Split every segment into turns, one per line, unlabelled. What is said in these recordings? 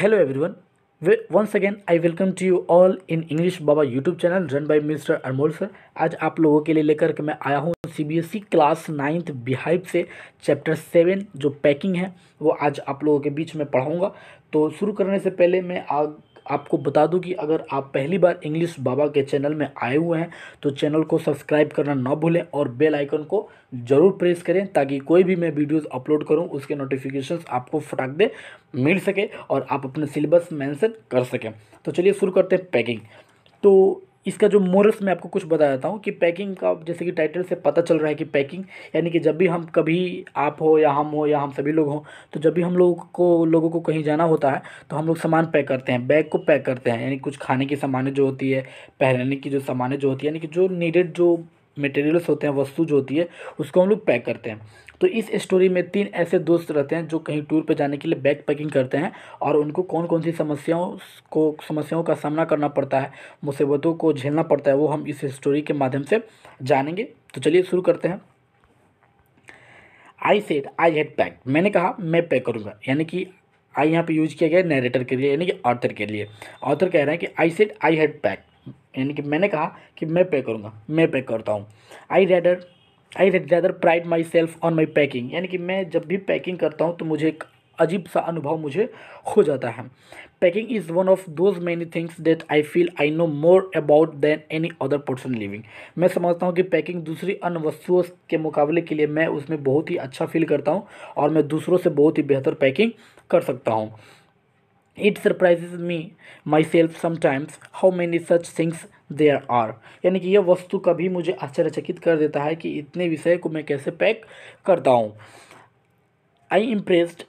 Hello everyone once again I welcome to you all in English Baba YouTube channel run by Mister Armol sir आज आप लोगों के लिए लेकर के मैं आया हूँ C B S E class ninth Beehive से चैप्टर सेवन जो पैकिंग है वो आज आप लोगों के बीच में पढ़ाऊँगा तो शुरू करने से पहले मैं आपको बता दूं कि अगर आप पहली बार इंग्लिश बाबा के चैनल में आए हुए हैं तो चैनल को सब्सक्राइब करना ना भूलें और बेल आइकन को ज़रूर प्रेस करें ताकि कोई भी मैं वीडियोस अपलोड करूं उसके नोटिफिकेशंस आपको फटाक दे मिल सके और आप अपने सिलेबस मैंसन कर सकें तो चलिए शुरू करते हैं पैकिंग तो इसका जो मोरल्स मैं आपको कुछ बता देता हूँ कि पैकिंग का जैसे कि टाइटल से पता चल रहा है कि पैकिंग यानी कि जब भी हम कभी आप हो या हम हो या हम सभी लोग हों तो जब भी हम लोग को लोगों को कहीं जाना होता है तो हम लोग सामान पैक करते हैं बैग को पैक करते हैं यानी कुछ खाने की सामान जो होती है पहनने की जो सामान जो होती है यानी कि जो नीडेड जो मटेरियल्स होते हैं वस्तु जो होती है उसको हम लोग पैक करते हैं तो इस स्टोरी में तीन ऐसे दोस्त रहते हैं जो कहीं टूर पर जाने के लिए बैक पैकिंग करते हैं और उनको कौन कौन सी समस्याओं को समस्याओं का सामना करना पड़ता है मुसीबतों को झेलना पड़ता है वो हम इस स्टोरी के माध्यम से जानेंगे तो चलिए शुरू करते हैं I said I had pack मैंने कहा मैं पैक करूँगा यानी कि आई यहाँ पे यूज किया गया नैरेटर के लिए यानी कि ऑथर के लिए ऑथर कह रहे हैं कि I said I had pack यानी कि मैंने कहा कि मैं पे करूँगा मैं पे करता हूँ I rather I rather pride myself on my packing यानी कि मैं जब भी पैकिंग करता हूँ तो मुझे एक अजीब सा अनुभव मुझे हो जाता है packing is one of those many things that I feel I know more about than any other person living मैं समझता हूँ कि पैकिंग दूसरी अन्य वस्तुओं के मुकाबले के लिए मैं उसमें बहुत ही अच्छा फील करता हूँ और मैं दूसरों से बहुत ही बेहतर पैकिंग कर सकता हूँ it surprise me myself sometimes how many such things there are यानी कि यह वस्तु कभी मुझे आश्चर्यचकित कर देता है कि इतने विषय को मैं कैसे पैक करता हूँ I impressed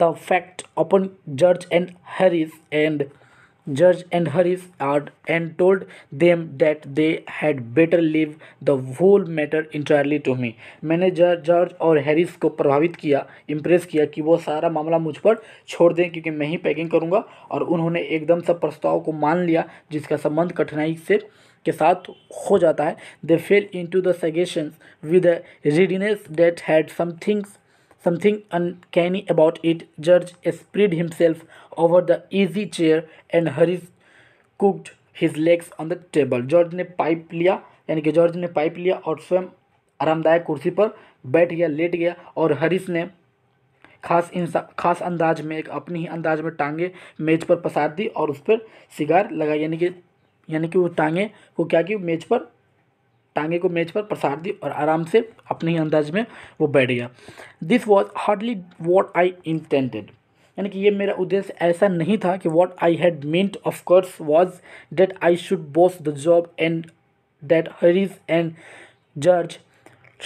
the fact upon George and Harris and जज and Harris out and told them that they had better leave the whole matter entirely to me मैंने जर्ज और हैरिस को प्रभावित किया इम्प्रेस किया कि वो सारा मामला मुझ पर छोड़ दें क्योंकि मैं ही पैकिंग करूँगा और उन्होंने एकदम सब प्रस्ताव को मान लिया जिसका संबंध कठिनाई से के साथ हो जाता है they fell into the suggestions with readiness that had something Something uncanny about it, Judge spread himself over the easy chair and harris cooked his legs on the table george ne pipe liya yani ki george ne pipe liya aur swam आरामदायक kursi par baith gaya let gaya aur harris ne खास इंसा खास अंदाज में एक अपनी ही अंदाज में टांगे मेज पर पसार दी और उस पर सिगार लगाई यानी कि यानी कि वो टांगे को क्या कि मेज पर टांगे को मेज पर प्रसार दी और आराम से अपने ही अंदाज में वो बैठ गया this was hardly what I intended यानी कि ये मेरा उद्देश्य ऐसा नहीं था कि what I had meant of course was that I should boss the job and that Harris and George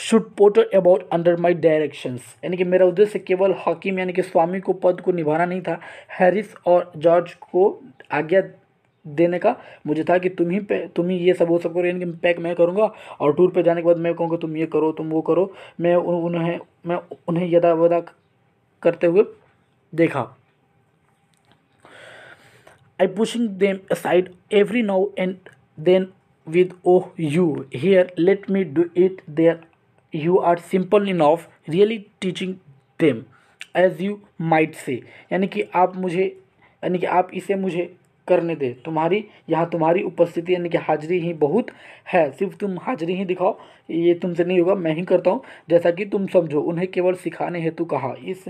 should potter about under my directions यानी कि मेरा उद्देश्य केवल हकीम यानी कि स्वामी को पद को निभाना नहीं था हैरिस और जॉर्ज को आज्ञा देने का मुझे था कि तुम ही पे तुम ही ये सब वो सब करो यानी कि पैक मैं करूँगा और टूर पे जाने के बाद मैं कहूँगा तुम ये करो तुम वो करो मैं उन, उन्हें मैं उन्हें यदा वदा करते हुए देखा I pushing them aside every now and then with oh you you let me do it there you are simple enough really teaching them as you might say यानी कि आप मुझे यानी कि आप इसे मुझे करने दे तुम्हारी यहाँ तुम्हारी उपस्थिति यानी कि हाजिरी ही बहुत है सिर्फ तुम हाजिरी ही दिखाओ ये तुमसे नहीं होगा मैं ही करता हूँ जैसा कि तुम समझो उन्हें केवल सिखाने हेतु कहा इस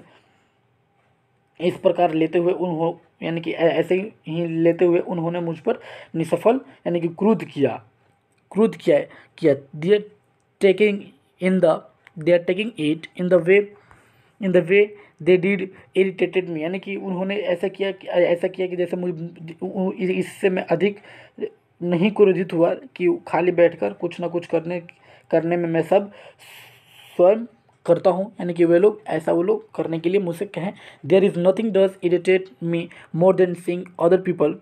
इस प्रकार लेते हुए उन्होंने यानी कि ऐसे ही लेते हुए उन्होंने मुझ पर निसफल यानी कि क्रोध किया क्रोध किया किया they taking in the they are taking it in the way in the way they did irritated me यानी कि उन्होंने ऐसा किया कि ऐसा किया कि जैसे मुझे इससे मैं अधिक नहीं क्रोधित हुआ कि खाली बैठकर कुछ ना कुछ करने करने में मैं सब स्वयं करता हूँ यानी कि वे लोग ऐसा वो लोग करने के लिए मुझसे कहें there is nothing does irritate me more than seeing other people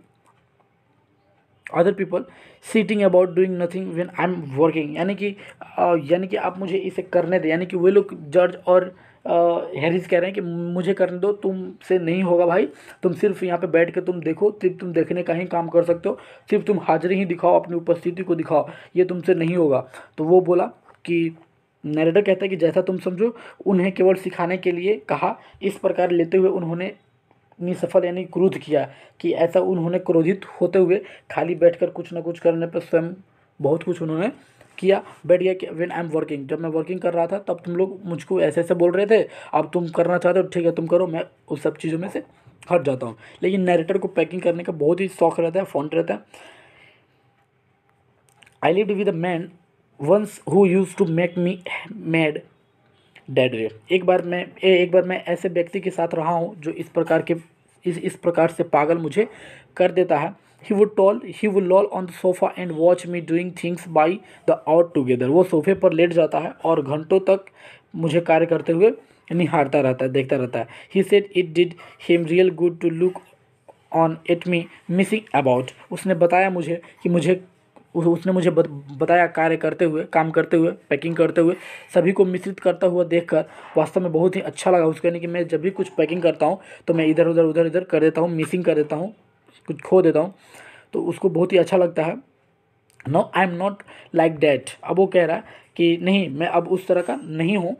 other people sitting about doing nothing when I am working यानी कि यानी कि आप मुझे इसे करने दें यानी कि वे लोग जज और हैरिस कह रहे हैं कि मुझे करने दो तुमसे नहीं होगा भाई तुम सिर्फ यहाँ पे बैठ के तुम देखो सिर्फ तुम देखने का ही काम कर सकते हो सिर्फ तुम हाजिरी ही दिखाओ अपनी उपस्थिति को दिखाओ ये तुमसे नहीं होगा तो वो बोला कि नरेडर कहता है कि जैसा तुम समझो उन्हें केवल सिखाने के लिए कहा इस प्रकार लेते हुए उन्होंने निसफल यानी क्रोध किया कि ऐसा उन्होंने क्रोधित होते हुए खाली बैठकर कुछ ना कुछ करने पर स्वयं बहुत कुछ उन्होंने किया बैठ गया वेन आई एम वर्किंग जब मैं वर्किंग कर रहा था तब तुम लोग मुझको ऐसे ऐसे बोल रहे थे अब तुम करना चाहते हो ठीक है तुम करो मैं उस सब चीज़ों में से हट जाता हूँ लेकिन नैरेटर को पैकिंग करने का बहुत ही शौक रहता है फॉन्ट रहता है I live with a man once who use to make me mad that way एक बार मैं ए, एक बार मैं ऐसे व्यक्ति के साथ रहा हूँ जो इस प्रकार के इस इस प्रकार से पागल मुझे कर देता है he would tall he would loll on the sofa and watch me doing things by the hour together वो सोफे पर लेट जाता है और घंटों तक मुझे कार्य करते हुए निहारता रहता है देखता रहता है he said it did him real good to look on it me messing about उसने बताया मुझे कि मुझे उसने मुझे बताया कार्य करते हुए काम करते हुए पैकिंग करते हुए सभी को मिश्रित करता हुआ देखकर वास्तव में बहुत ही अच्छा लगा उसके यानी कि मैं जब भी कुछ पैकिंग करता हूँ तो मैं इधर उधर उधर इधर कर देता हूँ मिसिंग कर देता हूँ कुछ खो देता हूँ तो उसको बहुत ही अच्छा लगता है no I am not like that अब वो कह रहा है कि नहीं मैं अब उस तरह का नहीं हूँ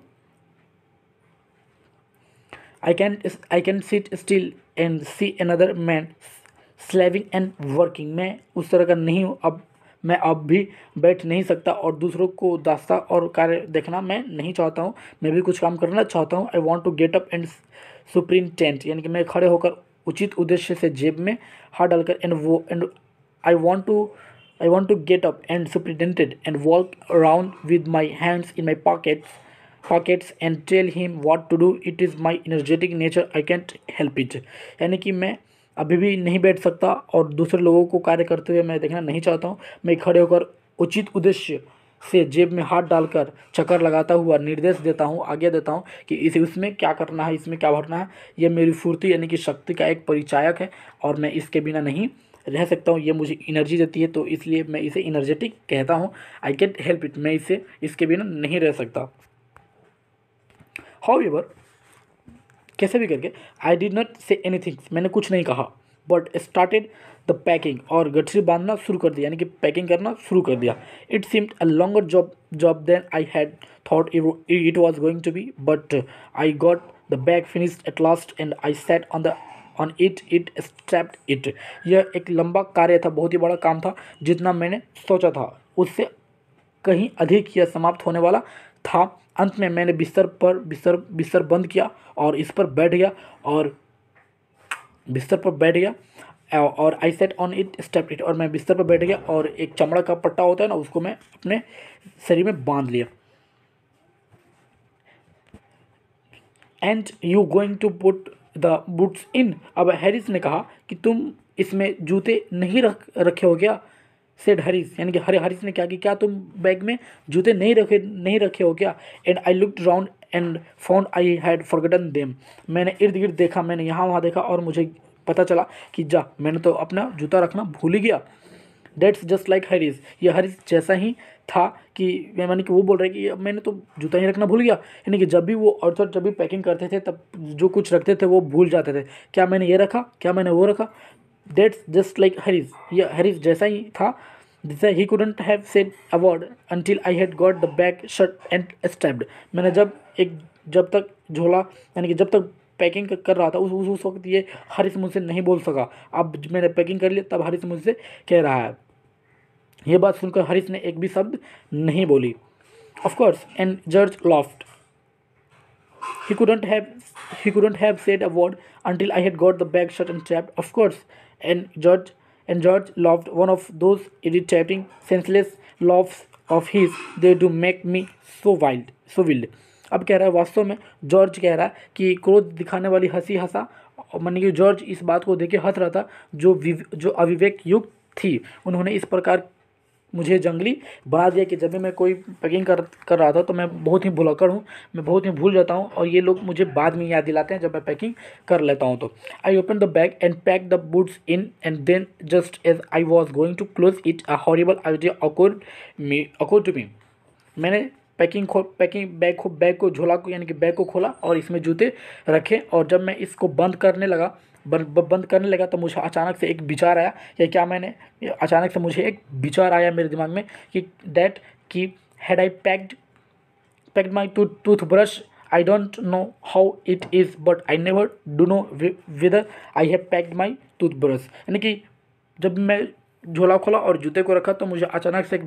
I can I can sit still and see another man slaving and working मैं उस तरह का नहीं हूँ अब मैं अब भी बैठ नहीं सकता और दूसरों को दास्ता और कार्य देखना मैं नहीं चाहता हूँ मैं भी कुछ काम करना चाहता हूँ I want to get up and superintend यानी कि मैं खड़े होकर उचित उद्देश्य से जेब में हाथ डालकर एंड वो and I want to I want to get up and सुप्रिटेंटेड and walk around with my hands in my pockets pockets and tell him what to do it is my energetic nature I can't help it यानी कि मैं अभी भी नहीं बैठ सकता और दूसरे लोगों को कार्य करते हुए मैं देखना नहीं चाहता हूँ मैं खड़े होकर उचित उद्देश्य से जेब में हाथ डालकर चक्कर लगाता हुआ निर्देश देता हूँ आज्ञा देता हूँ कि इसे उसमें क्या करना है इसमें क्या भरना है यह मेरी फुर्ती यानी कि शक्ति का एक परिचायक है और मैं इसके बिना नहीं रह सकता हूँ ये मुझे एनर्जी देती है तो इसलिए मैं इसे इनर्जेटिक कहता हूँ आई कैन हेल्प इट मैं इसे इसके बिना नहीं रह सकता हाउ एवर कैसे भी करके I did not say things मैंने कुछ नहीं कहा बट स्टार्टेड द पैकिंग और गठरी बांधना शुरू कर दिया यानी कि पैकिंग करना शुरू कर दिया it seemed a longer job job than I had thought it was going to be but I got the bag finished at last and I sat on the on it it strapped it यह एक लंबा कार्य था बहुत ही बड़ा काम था जितना मैंने सोचा था उससे कहीं अधिक यह समाप्त होने वाला था अंत में मैंने बिस्तर पर बिस्तर बिस्तर बंद किया और इस पर बैठ गया और बिस्तर पर बैठ गया और I sat on it step it और मैं बिस्तर पर बैठ गया और एक चमड़ा का पट्टा होता है ना उसको मैं अपने शरीर में बांध लिया and you going to put the boots in अब हैरिस ने कहा कि तुम इसमें जूते नहीं रख रखे हो क्या सेड हरीस यानी कि हरे हरीस ने क्या कि क्या तुम बैग में जूते नहीं रखे नहीं रखे हो क्या and I look round and found I had forgotten them मैंने इर्द गिर्द देखा मैंने यहाँ वहाँ देखा और मुझे पता चला कि जा मैंने तो अपना जूता रखना भूल ही गया डेट्स जस्ट लाइक हरीज ये हरीज जैसा ही था कि मैंने कि वो बोल रहे कि मैंने तो जूता ही रखना भूल गया यानी कि जब भी वो और जब भी पैकिंग करते थे तब जो कुछ रखते थे वो भूल जाते थे क्या मैंने ये रखा क्या मैंने वो रखा डेट्स जस्ट लाइक हरीज ये हरीज जैसा ही था जैसे ही couldn't have said a word until I had got the bag shut and strapped मैंने जब एक जब तक झोला यानी कि जब तक पैकिंग कर रहा था उस उस, वक्त ये हरीश मुझसे नहीं बोल सका अब मैंने पैकिंग कर लिया तब हरीश मुझसे कह रहा है ये बात सुनकर हरीश ने एक भी शब्द नहीं बोली of course and George laughed he couldn't have he couldn't have said a word until I had got the bag shut and strapped of course and George and George laughed one of those irritating senseless laughs of his they do make me so wild so wild अब कह रहा है वास्तव में George कह रहा है कि क्रोध दिखाने वाली हंसी हंसा मानी कि जॉर्ज इस बात को देख के हंस रहा था जो जो अविवेक युक्त थी उन्होंने इस प्रकार मुझे जंगली बना दिया कि जब भी मैं कोई पैकिंग कर कर रहा था तो मैं बहुत ही भुलक्कड़ हूँ मैं बहुत ही भूल जाता हूँ और ये लोग मुझे बाद में याद दिलाते हैं जब मैं पैकिंग कर लेता हूँ तो I open the bag and pack the buds in and then just as I was going to close it a horrible idea accord me accord to me मैंने पैकिंग खो पैकिंग बैग को bag को झोला को यानी कि bag को खोला और इसमें जूते रखे और जब मैं इसको बंद करने लगा बंद करने लगा तो मुझे अचानक से एक विचार आया या क्या मैंने अचानक से मुझे एक विचार आया मेरे दिमाग में कि डैट कि had I packed packed my to toothbrush I don't know how it is but I never do know whether I have packed my toothbrush यानी कि जब मैं झोला खोला और जूते को रखा तो मुझे अचानक से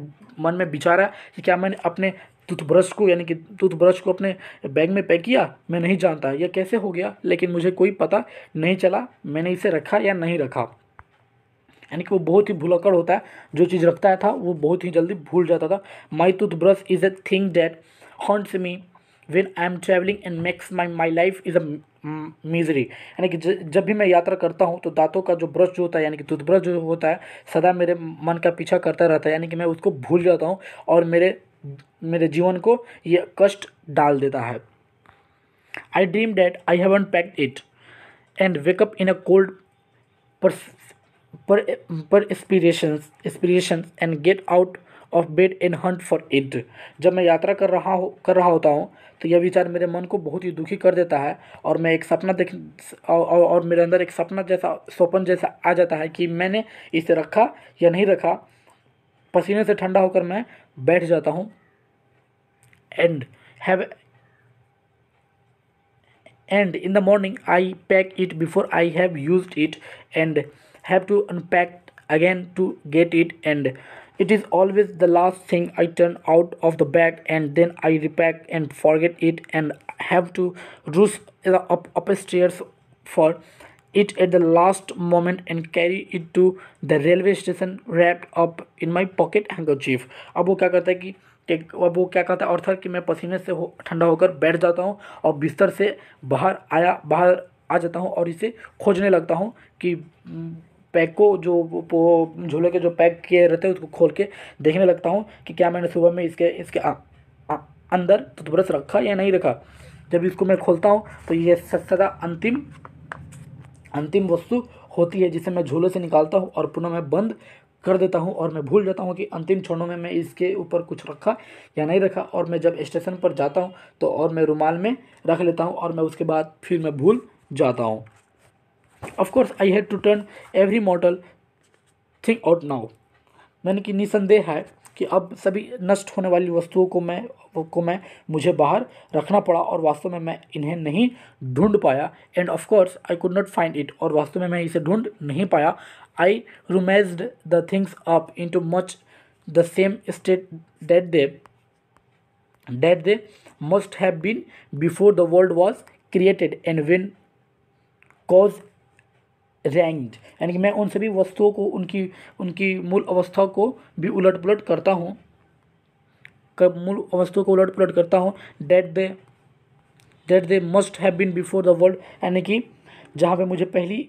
मन में विचार आया कि क्या मैंने अपने टूथब्रश को यानी कि टूथब्रश को अपने बैग में पैक किया मैं नहीं जानता यह कैसे हो गया लेकिन मुझे कोई पता नहीं चला मैंने इसे रखा या नहीं रखा यानी कि वो बहुत ही भुलक्कड़ होता है जो चीज़ रखता था वो बहुत ही जल्दी भूल जाता था my toothbrush is a thing that haunts me when I am travelling and makes my my life is a misery यानी कि जब भी मैं यात्रा करता हूँ तो दांतों का जो ब्रश जो होता है यानी कि टूथब्रश जो होता है सदा मेरे मन का पीछा करता रहता है यानी कि मैं उसको भूल जाता हूँ और मेरे मेरे जीवन को ये कष्ट डाल देता है I dream that I haven't packed it and wake up in a cold पर पर पर and get out of bed and hunt for it जब मैं यात्रा कर रहा हो कर रहा होता हूँ तो यह विचार मेरे मन को बहुत ही दुखी कर देता है और मैं एक सपना देख और, और मेरे अंदर एक सपना जैसा स्वपन जैसा आ जाता है कि मैंने इसे रखा या नहीं रखा पसीने से ठंडा होकर मैं बैठ जाता हूँ and have and in the morning I pack it before I have use it and have to unpack again to get it and It is always the last thing I turn out of the bag and then I repack and forget it and have to rush up upstairs for it at the last moment and carry it to the railway station wrapped up in my pocket handkerchief. अब वो क्या करता है कि अब वो क्या कहता है ऑर्थर कि मैं पसीने से हो ठंडा होकर बैठ जाता हूँ और बिस्तर से बाहर आया बाहर आ जाता हूँ और इसे खोजने लगता हूँ कि पैक को जो झूले के जो पैक किए रहते हैं उसको खोल के देखने लगता हूँ कि क्या मैंने सुबह में इसके इसके आ, आ, अंदर टूथब्रश रखा या नहीं रखा जब इसको मैं खोलता हूँ तो ये सदा अंतिम अंतिम वस्तु होती है जिसे मैं झूले से निकालता हूँ और पुनः मैं बंद कर देता हूँ और मैं भूल जाता हूँ कि अंतिम क्षणों में मैं इसके ऊपर कुछ रखा या नहीं रखा और मैं जब स्टेशन पर जाता हूँ तो और मैं रुमाल में रख लेता हूँ और मैं उसके बाद फिर मैं भूल जाता हूँ of course I had to turn every mortal thing out now मैंने कि निसंदेह है कि अब सभी नष्ट होने वाली वस्तुओं को मैं को मैं मुझे बाहर रखना पड़ा और वास्तव में मैं इन्हें नहीं ढूंढ पाया and of course I could not find it और वास्तव में मैं इसे ढूंढ नहीं पाया I rummaged the things up into much the same state that they that they must have been before the world was created and when chaos reigned यानी कि मैं उन सभी वस्तुओं को उनकी उनकी मूल अवस्था को भी उलट पुलट करता हूँ कर, मूल अवस्थाओं को उलट पुलट करता हूँ that they that they must have been before the world यानी कि जहाँ पे मुझे पहली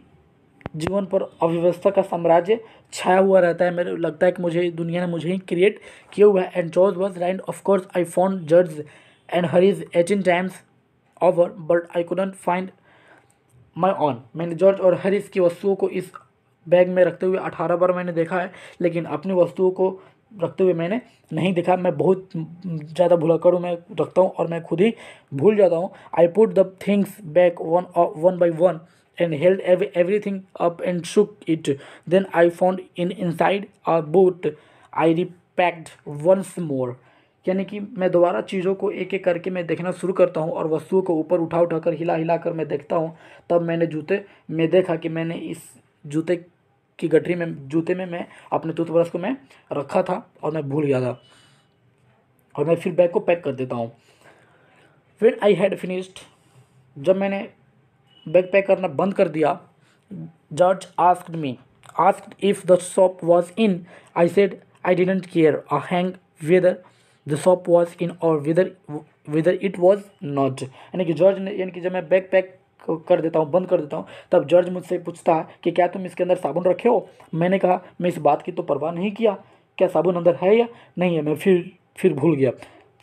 जीवन पर अव्यवस्था का साम्राज्य छाया हुआ रहता है मेरे लगता है कि मुझे दुनिया ने मुझे ही क्रिएट किया हुआ है and chaos was reigned of course I found George and Harris eighteen times over but I couldn't find my on मैंने जॉर्ज और हरीश की वस्तुओं को इस बैग में रखते हुए अठारह बार मैंने देखा है लेकिन अपनी वस्तुओं को रखते हुए मैंने नहीं देखा मैं बहुत ज़्यादा भुला करूँ मैं रखता हूँ और मैं खुद ही भूल जाता हूँ I put the things back one one by one and every everything up and shook it then I found in inside a boot I repacked once more यानी कि मैं दोबारा चीज़ों को एक एक करके मैं देखना शुरू करता हूँ और वस्तुओं को ऊपर उठा उठा कर हिला हिला कर मैं देखता हूँ तब मैंने जूते में देखा कि मैंने इस जूते की गठरी में जूते में मैं अपने टूथब्रश को मैं रखा था और मैं भूल गया था और मैं फिर बैग को पैक कर देता हूँ फिर आई हैड फिनिश्ड जब मैंने बैग पैक करना बंद कर दिया जज asked me ask if the soap was in I said I didn't care a hang whether the soap was in और whether whether it was not यानी कि जॉर्ज ने यानी कि जब मैं बैग पैक कर देता हूँ बंद कर देता हूँ तब जॉर्ज मुझसे पूछता है कि क्या तुम इसके अंदर साबुन रखे हो मैंने कहा मैं इस बात की तो परवाह नहीं किया क्या साबुन अंदर है या नहीं है मैं फिर फिर भूल गया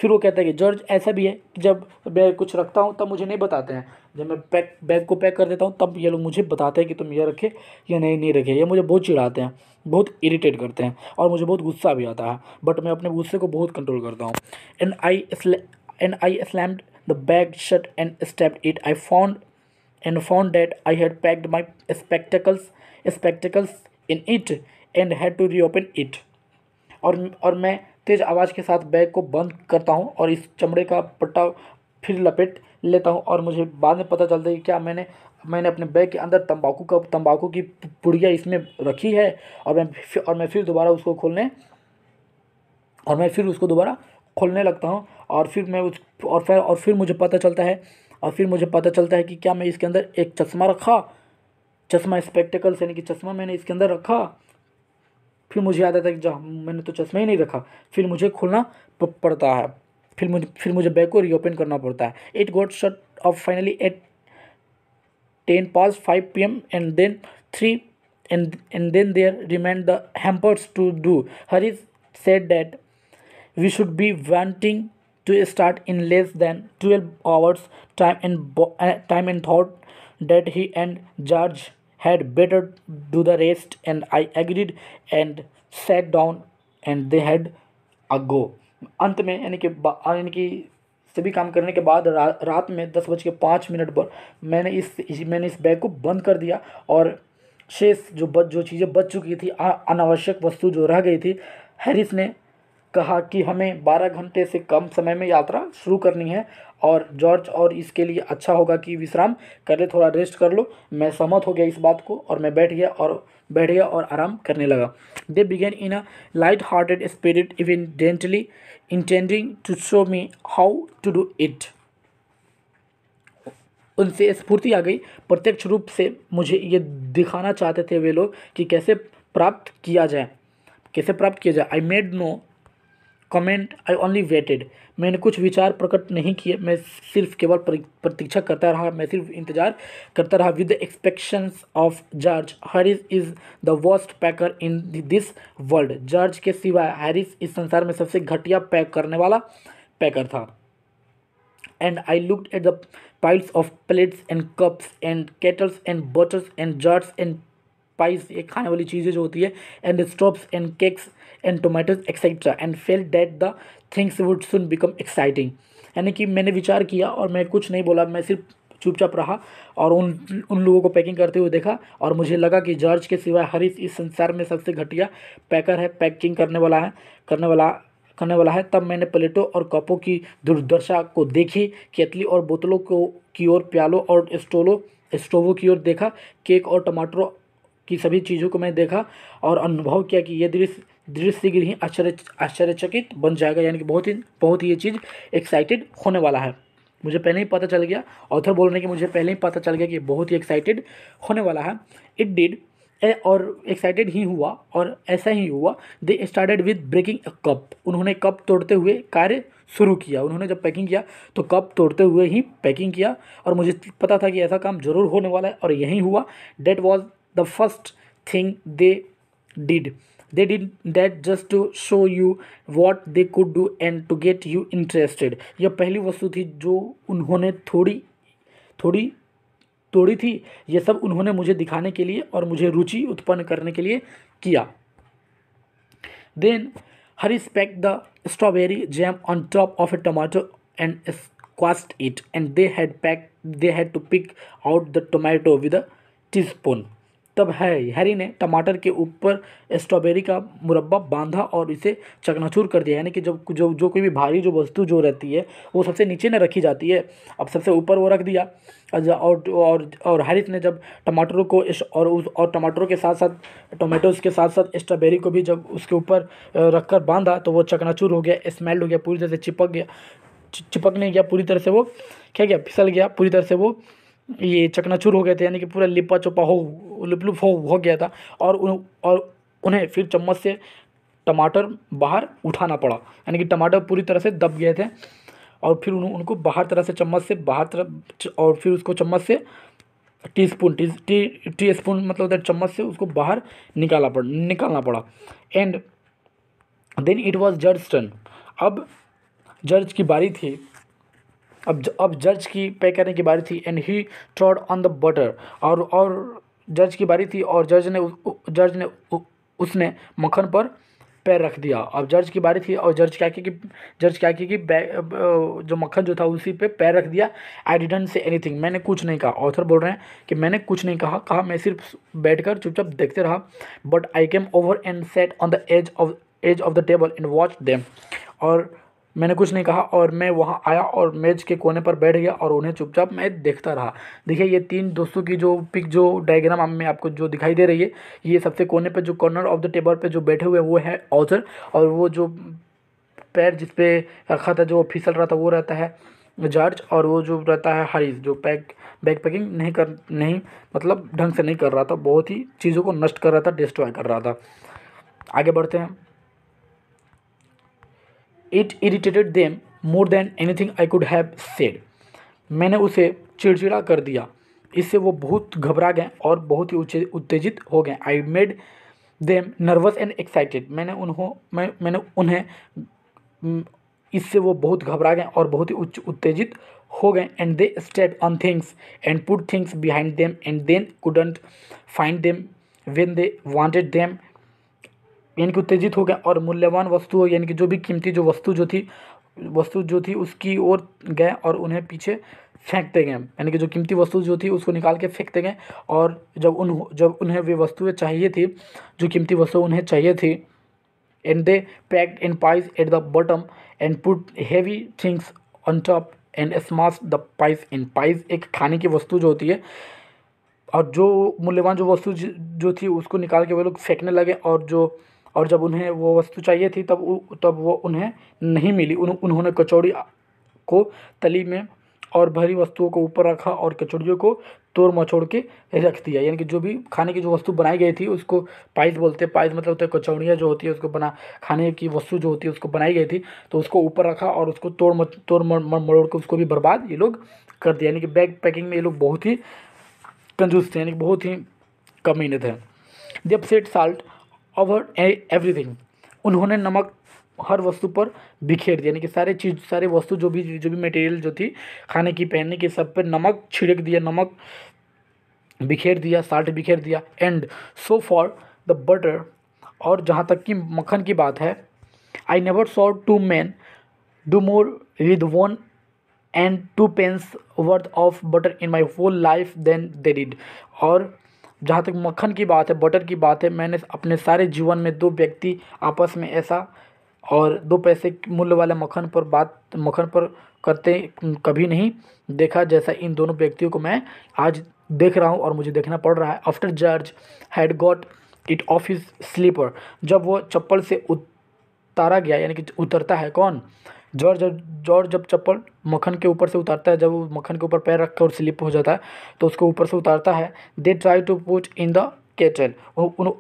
फिर वो कहता है कि जॉर्ज ऐसा भी है कि जब मैं कुछ रखता हूँ तब मुझे नहीं बताते हैं जब मैं पैक बैग को पैक कर देता हूँ तब ये लोग मुझे बताते हैं कि तुम ये रखे या नहीं नहीं रखे ये मुझे बहुत चिढ़ाते हैं बहुत इरीटेट करते हैं और मुझे बहुत गुस्सा भी आता है बट मैं अपने गुस्से को बहुत कंट्रोल करता हूँ and I and I slam the bag shut and step it I found and found that I had packed my spectacles spectacles in it and had to reopen it और और मैं तेज़ आवाज़ के साथ बैग को बंद करता हूँ और इस चमड़े का पट्टा फिर लपेट लेता हूँ और मुझे बाद में पता चलता है कि क्या मैंने मैंने अपने बैग के अंदर तंबाकू का तंबाकू की पुड़िया इसमें रखी है और मैं और मैं फिर दोबारा उसको खोलने और मैं फिर उसको दोबारा खोलने लगता हूँ और फिर मैं उस और फिर और फिर मुझे पता चलता है और फिर मुझे पता चलता है कि क्या मैं इसके अंदर एक चश्मा रखा चश्मा स्पेक्टिकल्स यानी कि चश्मा मैंने इसके अंदर रखा फिर मुझे याद आता है कि जहाँ मैंने तो चश्मा ही नहीं रखा फिर मुझे खोलना पड़ता है फिर मुझे फिर मुझे बैग को रीओपन करना पड़ता है it got shut off finally at ten past five p m and then three and and then there remained the hampers to do Harris said that we should be wanting to start in less than twelve hours time and time and thought that he and George had better do the rest and I agreed and sat down and they had a go अंत में यानी कि यानी कि सभी काम करने के बाद रा, रात में दस बज के पाँच मिनट पर मैंने इस मैंने इस बैग को बंद कर दिया और शेष जो बच जो चीज़ें बच चुकी थी अनावश्यक वस्तु जो रह गई थी हैरिस ने कहा कि हमें बारह घंटे से कम समय में यात्रा शुरू करनी है और जॉर्ज और इसके लिए अच्छा होगा कि विश्राम कर ले थोड़ा रेस्ट कर लो मैं सहमत हो गया इस बात को और मैं बैठ गया और बैठ गया और आराम करने लगा they began in a light hearted spirit evidently intending to show me how to do it उनसे स्फूर्ति आ गई प्रत्यक्ष रूप से मुझे ये दिखाना चाहते थे वे लोग कि कैसे प्राप्त किया जाए कैसे प्राप्त किया जाए I made no comment I only waited मैंने कुछ विचार प्रकट नहीं किए मैं सिर्फ केवल प्रतीक्षा करता रहा मैं सिर्फ इंतजार करता रहा with the expectations of George Harris is the worst packer in this world George के सिवाय हैरिस इस संसार में सबसे घटिया पैक करने वाला पैकर था and I looked at the piles of plates and cups and kettles and bottles and jars and pies ये खाने वाली चीज़ें जो होती है and stoves and cakes and tomatoes etcetera and felt that the things would soon become exciting यानी कि मैंने विचार किया और मैं कुछ नहीं बोला मैं सिर्फ चुपचाप रहा और उन उन लोगों को पैकिंग करते हुए देखा और मुझे लगा कि जॉर्ज के सिवाय हरीश इस संसार में सबसे घटिया पैकर है पैकिंग करने वाला है करने वाला करने वाला है तब मैंने प्लेटों और कपों की दुर्दशा को देखी केतली और बोतलों को की ओर प्यालों और स्टोलों स्टोवों की ओर देखा केक और टमाटरों की सभी चीज़ों को मैं देखा और अनुभव किया कि यह दृश्य शीघ्र ही आश्चर्य आश्चर्यचकित बन जाएगा यानी कि बहुत ही बहुत ही ये चीज़ एक्साइटेड होने वाला है मुझे पहले ही पता चल गया ऑथर बोल रहे हैं कि मुझे पहले ही पता चल गया कि बहुत ही एक्साइटेड होने वाला है इट डिड और एक्साइटेड ही हुआ और ऐसा ही हुआ they started with breaking a cup उन्होंने कप तोड़ते हुए कार्य शुरू किया उन्होंने जब पैकिंग किया तो कप तोड़ते हुए ही पैकिंग किया और मुझे पता था कि ऐसा काम ज़रूर होने वाला है और यही हुआ that was the first thing they did they did that just to show you what they could do and to get you interested यह पहली वस्तु थी जो उन्होंने थोड़ी थोड़ी तोड़ी थी यह सब उन्होंने मुझे दिखाने के लिए और मुझे रुचि उत्पन्न करने के लिए किया देन हरी स्पैक the strawberry jam on top of a tomato and squashed it and they had pack they had to pick out the tomato with a teaspoon तब है हैरी ने टमाटर के ऊपर स्ट्रॉबेरी का मुरब्बा बांधा और इसे चकनाचूर कर दिया यानी कि जब जो जो कोई भी भारी जो वस्तु जो रहती है वो सबसे नीचे ना रखी जाती है अब सबसे ऊपर वो रख दिया अच्छा, और और और हैरिस ने जब टमाटरों को इस और उस और टमाटरों के साथ साथ टोमेटोज़ के साथ साथ स्ट्रॉबेरी को भी जब उसके ऊपर रख कर बांधा तो वो चकनाचूर हो गया स्मेल्ड हो गया पूरी तरह से चिपक गया चिपकने गया पूरी तरह से वो क्या गया फिसल गया पूरी तरह से वो ये चकनाचूर हो गए थे यानी कि पूरा लिपा चुपा हो लुप लुप हो हो गया था और उन, और उन्हें फिर चम्मच से टमाटर बाहर उठाना पड़ा यानी कि टमाटर पूरी तरह से दब गए थे और फिर उन, उनको बाहर तरह से चम्मच से बाहर तरह और फिर उसको चम्मच से teaspoon tea tea teaspoon मतलब चम्मच से उसको बाहर निकाला पड़ निकालना पड़ा and then it was George turn अब जर्ज की बारी थी अब अब जज की पे करने की बारी थी and he trod on the butter और और जज की बारी थी और जज ने जज ने उसने मक्खन पर पैर रख दिया अब जज की बारी थी और जज क्या की जज क्या की कि जो मक्खन जो था उसी पे पैर रख दिया आई डिडेंट से एनीथिंग मैंने कुछ नहीं कहा ऑथर बोल रहे हैं कि मैंने कुछ नहीं कहा कहा मैं सिर्फ बैठकर चुपचाप देखते रहा but I came over and sat on the edge of edge of the table and watch them और मैंने कुछ नहीं कहा और मैं वहाँ आया और मेज़ के कोने पर बैठ गया और उन्हें चुपचाप मैं देखता रहा देखिए ये तीन दोस्तों की जो पिक जो डायग्राम आप में आपको जो दिखाई दे रही है ये सबसे कोने पर जो कॉर्नर ऑफ द टेबल पर जो बैठे हुए वो है ऑजर और वो जो पैर जिसपे रखा था जो फिसल रहा था वो रहता है जॉर्ज और वो जो रहता है हरीज जो पैक बैक पैकिंग नहीं कर नहीं मतलब ढंग से नहीं कर रहा था बहुत ही चीज़ों को नष्ट कर रहा था डिस्ट्रॉय कर रहा था आगे बढ़ते हैं it irritated them more than anything I could have said मैंने उसे चिड़चिड़ा कर दिया इससे वो बहुत घबरा गए और बहुत ही उत्तेजित हो गए I made them nervous and excited मैंने उन्हों मैं मैंने उन्हें इससे वो बहुत घबरा गए और बहुत ही उच्च उत्तेजित हो गए and they stepped on things and put things behind them and then couldn't find them when they wanted them यानी कि उत्तेजित हो गया और मूल्यवान वस्तु यानी कि जो भी कीमती जो वस्तु जो थी वस्तु जो थी उसकी ओर गए और उन्हें पीछे फेंकते गए यानी कि जो कीमती वस्तु जो थी उसको निकाल के फेंकते गए और जब उन जब उन्हें वे वस्तुएं चाहिए थी जो कीमती वस्तु उन्हें चाहिए थी and they packed in pies at the bottom and put heavy things on top and smashed the pies in pies एक खाने की वस्तु जो होती है और जो मूल्यवान जो वस्तु जो थी उसको निकाल के वे लोग फेंकने लगे और जो और जब उन्हें वो वस्तु चाहिए थी तब उ तब वो उन्हें नहीं मिली उन उन्होंने कचौड़ी को तली में और भरी वस्तुओं को ऊपर रखा और कचौड़ियों को तोड़ मचोड़ के रख दिया यानी कि जो भी खाने की जो वस्तु बनाई गई थी उसको पाइस बोलते हैं पाइस मतलब होता है कचौड़ियाँ जो होती है उसको बना खाने की वस्तु जो होती है उसको बनाई गई थी तो उसको ऊपर रखा और उसको तोड़ मच तोड़ मड़ोड़ के उसको भी बर्बाद ये लोग कर दिया यानी कि बैग पैकिंग में ये लोग बहुत ही कंजूस थे यानी कि बहुत ही कमीने थे जब सेट साल्ट ओवर एवरीथिंग उन्होंने नमक हर वस्तु पर बिखेर दिया यानी कि सारे चीज सारे वस्तु जो भी जो भी मटेरियल जो थी खाने की पहनने की सब पे नमक छिड़क दिया नमक बिखेर दिया साल्ट बिखेर दिया and so for the butter और जहाँ तक कि मक्खन की बात है I never saw two man do more with one and two pence worth of butter in my whole life than they did और जहाँ तक मक्खन की बात है बटर की बात है मैंने अपने सारे जीवन में दो व्यक्ति आपस में ऐसा और दो पैसे मूल्य वाले मक्खन पर बात मक्खन पर करते कभी नहीं देखा जैसा इन दोनों व्यक्तियों को मैं आज देख रहा हूँ और मुझे देखना पड़ रहा है after George had got it off his slipper जब वो चप्पल से उतारा गया यानी कि उतरता है कौन जॉर्ज जॉर्ज जब चप्पल मक्खन के ऊपर से उतारता है जब वो मक्खन के ऊपर पैर रखकर और स्लिप हो जाता है तो उसको ऊपर से उतारता है they try to put in the kettle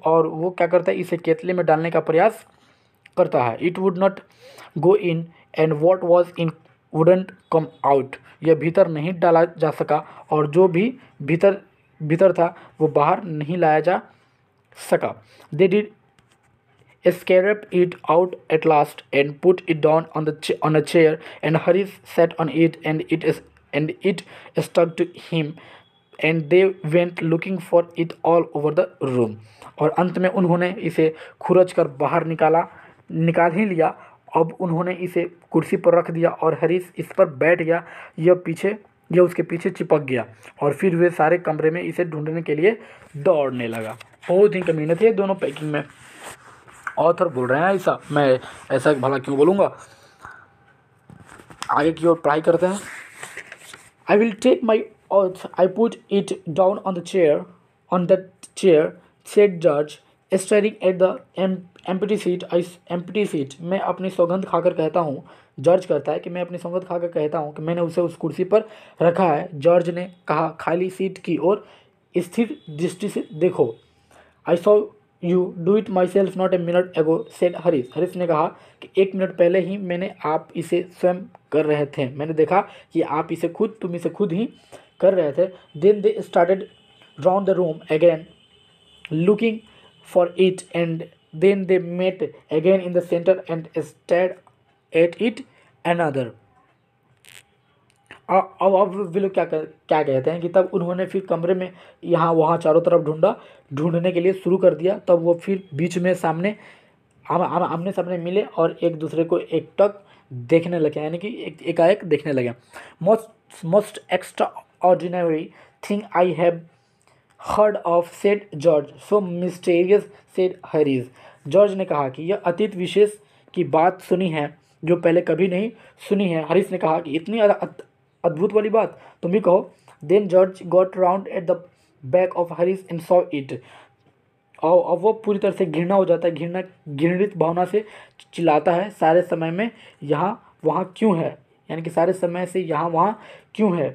और वो क्या करता है इसे केतले में डालने का प्रयास करता है it would not go in and what was in wouldn't come out यह भीतर नहीं डाला जा सका और जो भी भीतर भीतर था वो बाहर नहीं लाया जा सका they did Scarab it out at last and put it down on the ch- on a chair, and Haris sat on it, and it is and it stuck to him and they went looking for it all over the room और अंत में उन्होंने इसे खुरच कर बाहर निकाला निकाल ही लिया अब उन्होंने इसे कुर्सी पर रख दिया और हरीश इस पर बैठ गया यह पीछे यह उसके पीछे चिपक गया और फिर वे सारे कमरे में इसे ढूंढने के लिए दौड़ने लगा बहुत ही कमीने थी दोनों पैकिंग में ऑथर बोल रहे हैं ऐसा मैं ऐसा भला क्यों बोलूँगा आगे की ओर पढ़ाई करते हैं I will take my I put it down on the chair on that chair sat जज staring at the empty seat इस एम्पटी सीट मैं अपनी सौगंध खाकर कहता हूँ जॉर्ज करता है कि मैं अपनी सौगंध खाकर कहता हूँ कि मैंने उसे उस कुर्सी पर रखा है जॉर्ज ने कहा खाली सीट की ओर स्थिर दृष्टि से देखो I saw you do it myself not a minute ago said Harish Harish ने कहा कि एक मिनट पहले ही मैंने आप इसे स्वयं कर रहे थे मैंने देखा कि आप इसे खुद तुम इसे खुद ही कर रहे थे then they started round the room again looking for it and then they met again in the centre and stared at it other अब अब वे लोग क्या क्या कहते हैं कि तब उन्होंने फिर कमरे में यहाँ वहाँ चारों तरफ ढूंढा ढूंढने के लिए शुरू कर दिया तब वो फिर बीच में सामने हम आम, आमने सामने मिले और एक दूसरे को एक टक देखने लगे यानी कि एक एकाएक देखने लगे most most extraordinary thing I have heard of said George so mysterious said Harris George ने कहा कि यह अतीत विशेष की बात सुनी है जो पहले कभी नहीं सुनी है हरीश ने कहा कि इतनी अद्भुत वाली बात तुम ही कहो then George got round at the back of Harris and saw it और अब वो पूरी तरह से घृणा हो जाता है घृणा घृणित भावना से चिल्लाता है सारे समय में यहाँ वहाँ क्यों है यानी कि सारे समय से यहाँ वहाँ क्यों है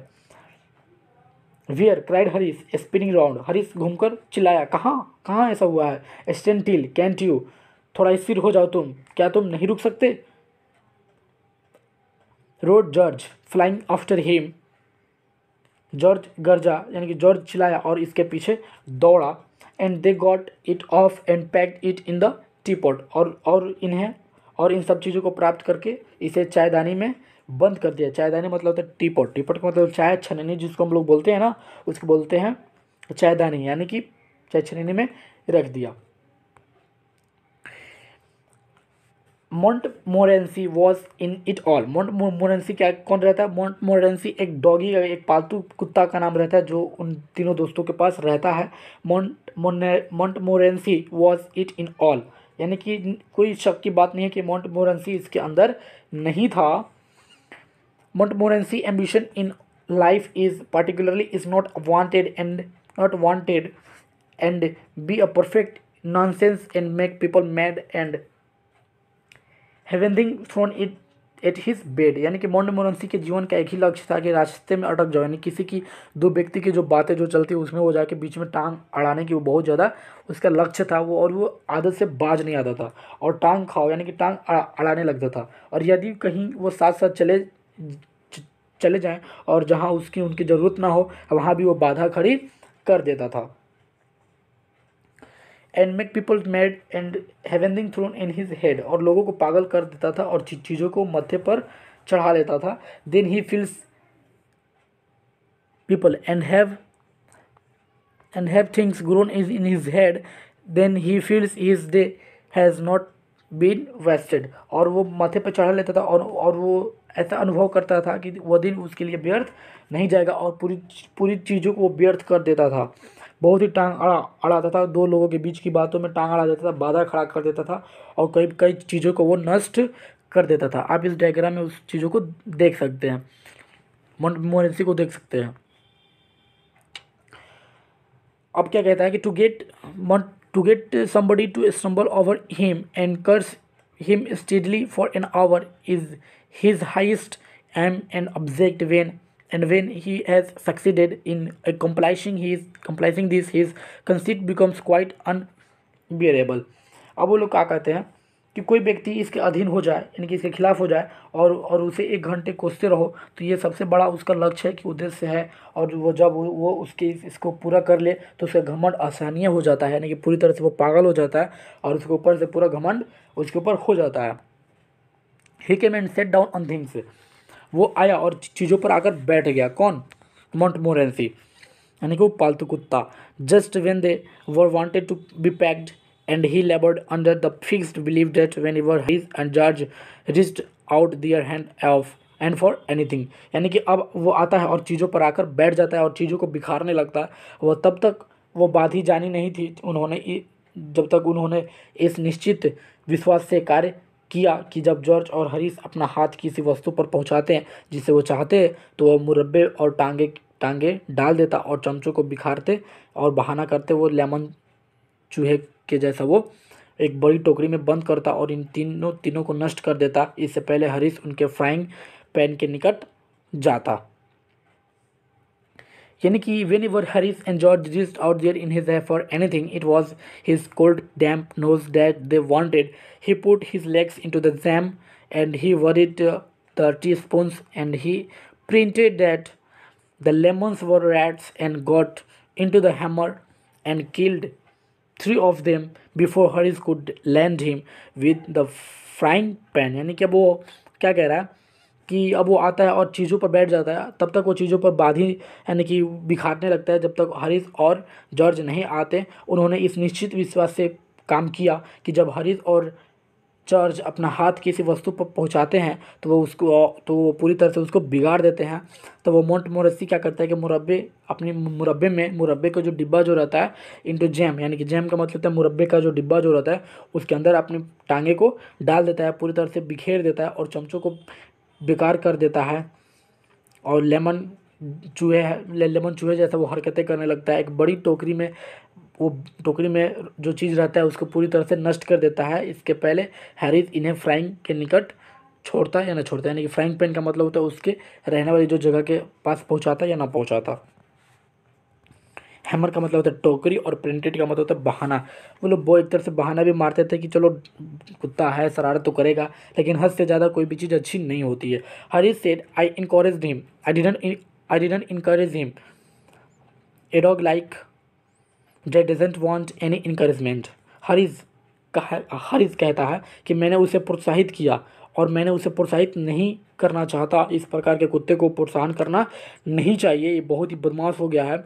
where cried Harris spinning round Harris घूमकर चिल्लाया कहाँ कहाँ ऐसा हुआ है स्टेंटिल कैंट यू थोड़ा स्थिर हो जाओ तुम क्या तुम नहीं रुक सकते roared George flying after him George गर्जा यानी कि जॉर्ज चिल्लाया और इसके पीछे दौड़ा and they got it off and packed it in the teapot और और इन्हें और इन सब चीज़ों को प्राप्त करके इसे चायदानी में बंद कर दिया चायदानी मतलब होता है टीपॉट टीपॉट का मतलब चाय छननी जिसको हम लोग बोलते हैं ना उसको बोलते हैं चायदानी यानी कि चाय छननी में रख दिया Montmorency was in it all Montmorency क्या कौन रहता है मोरेंसी एक डॉगी एक पालतू कुत्ता का नाम रहता है जो उन तीनों दोस्तों के पास रहता है Montmorency was it in all यानी कि कोई शक की बात नहीं है कि मोरेंसी इसके अंदर नहीं था Montmorency ambition in life is particularly is not wanted and not wanted and be a perfect nonsense and make people mad and have things thrown it at his bed यानी कि मोन्ड मोरेंसी के जीवन का एक ही लक्ष्य था कि रास्ते में अटक जाओ यानी किसी की दो व्यक्ति की जो बातें जो चलती है उसमें वो जाके बीच में टांग अड़ाने की वो बहुत ज़्यादा उसका लक्ष्य था वो और वो आदत से बाज नहीं आता था और टांग खाओ यानी कि टांग अड़ाने लगता था और यदि कहीं वो साथ साथ चले चले जाएँ और जहाँ उसकी उनकी ज़रूरत ना हो वहाँ भी वो बाधा खड़ी कर देता था and make people mad and have things thrown in his head और लोगों को पागल कर देता था और चीज़ों को मथे पर चढ़ा लेता था then he feels people and have and have things thrown is in his head then he feels his day has not been wasted और वो मथे पर चढ़ा लेता था और और वो ऐसा अनुभव करता था कि वह दिन उसके लिए व्यर्थ नहीं जाएगा और पूरी पूरी चीज़ों को वो व्यर्थ कर देता था बहुत ही टांग अड़ा अड़ा था दो लोगों के बीच की बातों में टांग अड़ा जाता था बाधा खड़ा कर देता था और कई कई चीज़ों को वो नष्ट कर देता था आप इस डायग्राम में उस चीज़ों को देख सकते हैं मोनेसी को देख सकते हैं अब क्या कहता है कि to get to get somebody to stumble over him and curse him steadily for an hour is his highest aim and object when and when he has succeeded in accomplishing uh, his accomplishing this his conceit becomes quite unbearable अब वो लोग क्या कहते हैं कि कोई व्यक्ति इसके अधीन हो जाए यानी कि इसके खिलाफ हो जाए और और उसे एक घंटे कोसते रहो तो ये सबसे बड़ा उसका लक्ष्य है कि उद्देश्य है और वो जब वो उसके इसको पूरा कर ले तो उसका घमंड आसानी हो जाता है यानी कि पूरी तरह से वो पागल हो जाता है और उसके ऊपर से पूरा घमंड उसके ऊपर हो जाता है he came and sat down on things वो आया और चीज़ों पर आकर बैठ गया कौन मोरेंसी यानी कि वो पालतू कुत्ता just when they were wanted to be packed and he laboured under the fixed believe that when your his and George reached out their hand of and for anything यानी कि अब वो आता है और चीज़ों पर आकर बैठ जाता है और चीज़ों को बिखारने लगता है वह तब तक वो बात ही जानी नहीं थी उन्होंने जब तक उन्होंने इस निश्चित विश्वास से कार्य किया कि जब जॉर्ज और हरीश अपना हाथ किसी वस्तु पर पहुंचाते हैं जिसे वो चाहते हैं तो वह मुरब्बे और टांगे टांगे डाल देता और चमचों को बिखारते और बहाना करते वो लेमन चूहे के जैसा वो एक बड़ी टोकरी में बंद करता और इन तीनों तीनों को नष्ट कर देता इससे पहले हरीश उनके फ्राइंग पैन के निकट जाता Yannicki, whenever Harris and George reached out there in his effort for anything, it was his cold, damp nose that they wanted. He put his legs into the jam and he worried uh, the teaspoons and he printed that the lemons were rats and got into the hammer and killed three of them before Harris could land him with the frying pan. यानी कि वो क्या कह रहा कि अब वो आता है और चीज़ों पर बैठ जाता है तब तक वो चीज़ों पर बाधी यानी कि बिखारने लगता है जब तक हरीश और जॉर्ज नहीं आते उन्होंने इस निश्चित विश्वास से काम किया कि जब हरीश और चार्ज अपना हाथ किसी वस्तु पर पहुंचाते हैं तो वो उसको तो वो पूरी तरह से उसको बिगाड़ देते हैं तो वो मोन्ट मोरसी क्या करता है कि मुरब्बे अपने मुरब्बे में मुरब्बे का जो डिब्बा जो रहता है इंटू जैम यानी कि जैम का मतलब है मुरब्बे का जो डिब्बा जो रहता है उसके अंदर अपने टांगे को डाल देता है पूरी तरह से बिखेर देता है और चमचों को बेकार कर देता है और लेमन चूहे है लेमन चूहे जैसा वो हरकतें करने लगता है एक बड़ी टोकरी में वो टोकरी में जो चीज़ रहता है उसको पूरी तरह से नष्ट कर देता है इसके पहले हैरिस इन्हें फ्राइंग के निकट छोड़ता है या ना छोड़ता है यानी कि फ्राइंग पैन का मतलब होता है उसके रहने वाली जो जगह के पास पहुंचाता है या ना पहुंचाता हैमर का मतलब होता है टोकरी और प्रिंटेड का मतलब होता है बहाना वो लोग बहुत एक तरह से बहाना भी मारते थे कि चलो कुत्ता है शरारत तो करेगा लेकिन हद से ज़्यादा कोई भी चीज़ अच्छी नहीं होती है Harry said I encourage him I didn't I didn't encourage him a dog like that doesn't want any encouragement Harris कह हरीज कहता है कि मैंने उसे प्रोत्साहित किया और मैंने उसे प्रोत्साहित नहीं करना चाहता इस प्रकार के कुत्ते को प्रोत्साहन करना नहीं चाहिए ये बहुत ही बदमाश हो गया है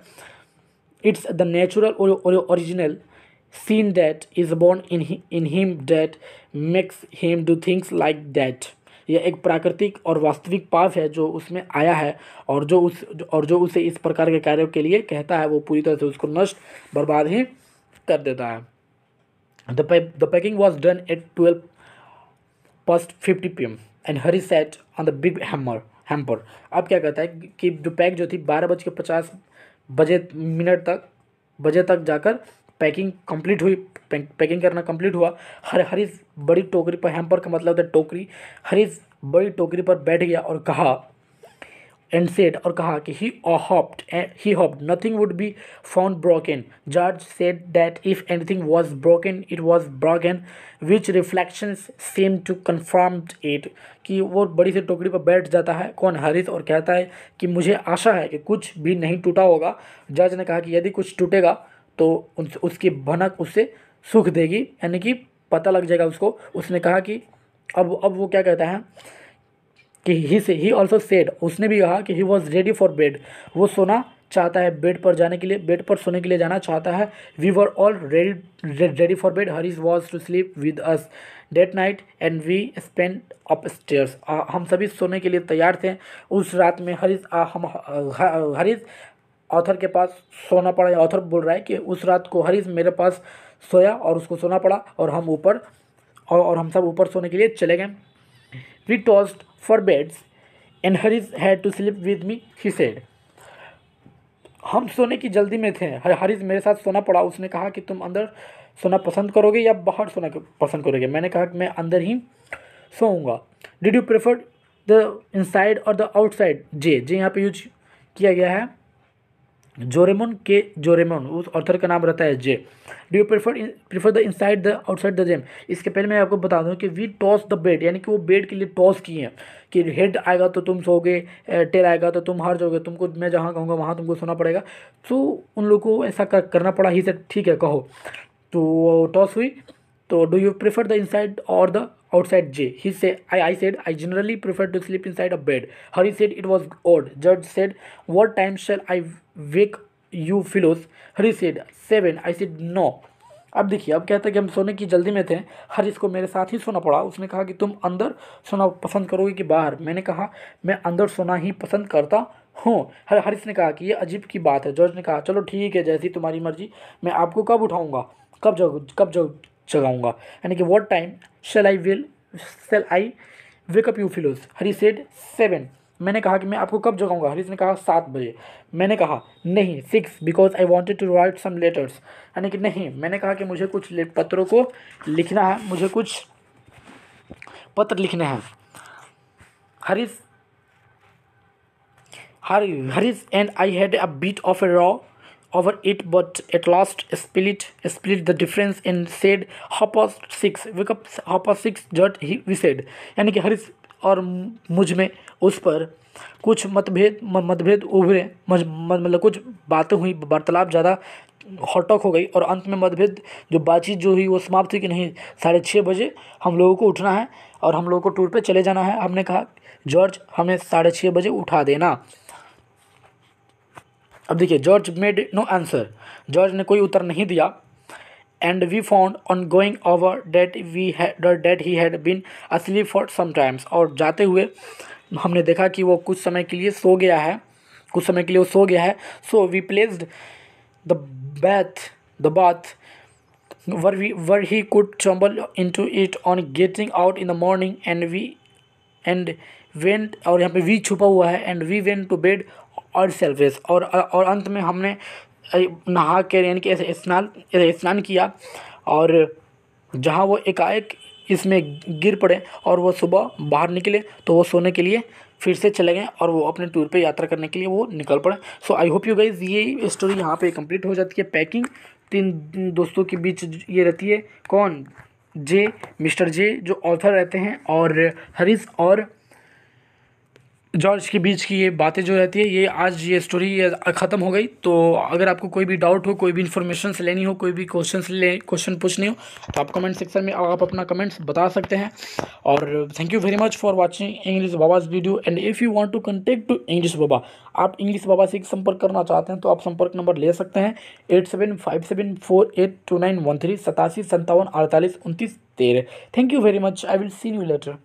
it's the natural or, or original sin that is born in him, in him that makes him do things like that यह एक प्राकृतिक और वास्तविक पाप है जो उसमें आया है और जो उस और जो उसे इस प्रकार के कार्यों के लिए कहता है वो पूरी तरह से उसको नष्ट बर्बाद ही कर देता है the packing was done at twelve past fifty p m and Harry sat on the big hammer hamper अब क्या कहता है कि जो पैक जो थी बारह बज के पचास बजे मिनट तक बजे तक जाकर पैकिंग कंप्लीट हुई पैकिंग करना कंप्लीट हुआ हर हरीश बड़ी टोकरी पर हैम्पर का मतलब था टोकरी हरीश बड़ी टोकरी पर बैठ गया और कहा एंड सेड और कहा कि he hoped he hoped nothing would be found broken George said that if anything was broken it was broken which reflections seem to confirm it कि वो बड़ी सी टोकरी पर बैठ जाता है कौन हरित और कहता है कि मुझे आशा है कि कुछ भी नहीं टूटा होगा जज ने कहा कि यदि कुछ टूटेगा तो उन उसकी भनक उससे सुख देगी यानी कि पता लग जाएगा उसको उसने कहा कि अब अब वो क्या कहता है कि ही से ही ऑल्सो सेड उसने भी कहा कि he was ready for bed वो सोना चाहता है बेड पर जाने के लिए बेड पर सोने के लिए जाना चाहता है we were all ready ready for bed Harris was to sleep with us that night and we spend अप स्टेयर्स हम सभी सोने के लिए तैयार थे उस रात में हरीज हम हरीज ऑथर के पास सोना पड़ा या ऑथर बोल रहा है कि उस रात को हरीज मेरे पास सोया और उसको सोना पड़ा और हम ऊपर और, और हम सब ऊपर सोने के लिए चले गए we tossed for beds and Harish had to sleep with me, he said. हम सोने की जल्दी में थे हरीज मेरे साथ सोना पड़ा उसने कहा कि तुम अंदर सोना पसंद करोगे या बाहर सोना पसंद करोगे मैंने कहा कि मैं अंदर ही सोऊंगा did you prefer the inside or the outside J J यहाँ पे यूज किया गया है जोरेमोन के जोरेमोन उस ऑर्थर का नाम रहता है J do you prefer prefer the inside the outside the gem इसके पहले मैं आपको बता दूं कि वी टॉस द बेड यानी कि वो बेड के लिए टॉस किए हैं कि हेड आएगा तो तुम सोगे टेल आएगा तो तुम हार जाओगे तुमको मैं जहाँ कहूँगा वहाँ तुमको सोना पड़ेगा तो उन लोगों को ऐसा करना पड़ा ही सर ठीक है कहो तो टॉस हुई तो do you prefer the inside or the outside J. He said, I, I said, I generally prefer to sleep inside a bed. Hari said it was odd. Judge said, What time shall I wake you fellows? Hari said, Seven. I said, No. अब देखिए अब कहता है कि हम सोने की जल्दी में थे हर इसको मेरे साथ ही सोना पड़ा उसने कहा कि तुम अंदर सोना पसंद करोगे कि बाहर मैंने कहा मैं अंदर सोना ही पसंद करता हूँ हर हरिस ने कहा कि ये अजीब की बात है जॉर्ज ने कहा चलो ठीक है जैसी तुम्हारी मर्जी मैं आपको कब उठाऊँगा कब जाओ कब जाओ जगाऊंगा यानी कि what time shall I will shall I wake up you fellows Harry said seven मैंने कहा कि मैं आपको कब जगाऊंगा हरीश ने कहा सात बजे मैंने कहा नहीं six because I wanted to write some letters यानी कि नहीं मैंने कहा कि मुझे कुछ पत्रों को लिखना है मुझे कुछ पत्र लिखने हैं Harish Harry Harish and I had a bit of a row over it but at last split split the difference and said half past six wake up half past six जट ही वी सेड यानी कि हरिश और मुझ में उस पर कुछ मतभेद मतभेद उभरे मतलब कुछ बातें हुई वार्तालाप ज़्यादा हॉटॉक हो गई और अंत में मतभेद जो बातचीत जो हुई वो समाप्त हुई कि नहीं साढ़े छः बजे हम लोगों को उठना है और हम लोगों को टूर पे चले जाना है हमने कहा जॉर्ज हमें साढ़े छः बजे उठा देना अब देखिए George made no answer George ने कोई उत्तर नहीं दिया and we found on going over that we that he had been asleep for sometimes और जाते हुए हमने देखा कि वो कुछ समय के लिए सो गया है कुछ समय के लिए वो सो गया है so we placed the bath the bath where we were he could tumble into it on getting out in the morning and we and went और यहाँ पे वी छुपा हुआ है and we went to bed और सेल्फिस और और अंत में हमने नहा के यानी कि स्नान स्नान किया और जहाँ वो एकाएक इसमें गिर पड़े और वो सुबह बाहर निकले तो वो सोने के लिए फिर से चले गए और वो अपने टूर पे यात्रा करने के लिए वो निकल पड़े so I hope you guys ये स्टोरी यहाँ पे कंप्लीट हो जाती है पैकिंग तीन दोस्तों के बीच ये रहती है कौन जे मिस्टर जे जो ऑथर रहते हैं और हरीश और जॉर्ज के बीच की ये बातें जो रहती है ये आज ये स्टोरी ख़त्म हो गई तो अगर आपको कोई भी डाउट हो कोई भी इन्फॉर्मेशन लेनी हो कोई भी क्वेश्चन ले क्वेश्चन पूछनी हो तो आप कमेंट सेक्शन में आप अपना कमेंट्स बता सकते हैं और thank you very much for watching English Baba's video and if you want to contact to English Baba आप इंग्लिश बाबा से संपर्क करना चाहते हैं तो आप संपर्क नंबर ले सकते हैं eight seven five seven four eight two nine one three सतासी संतावन अड़तालीस उनतीस तेरह thank you very much I will see you letter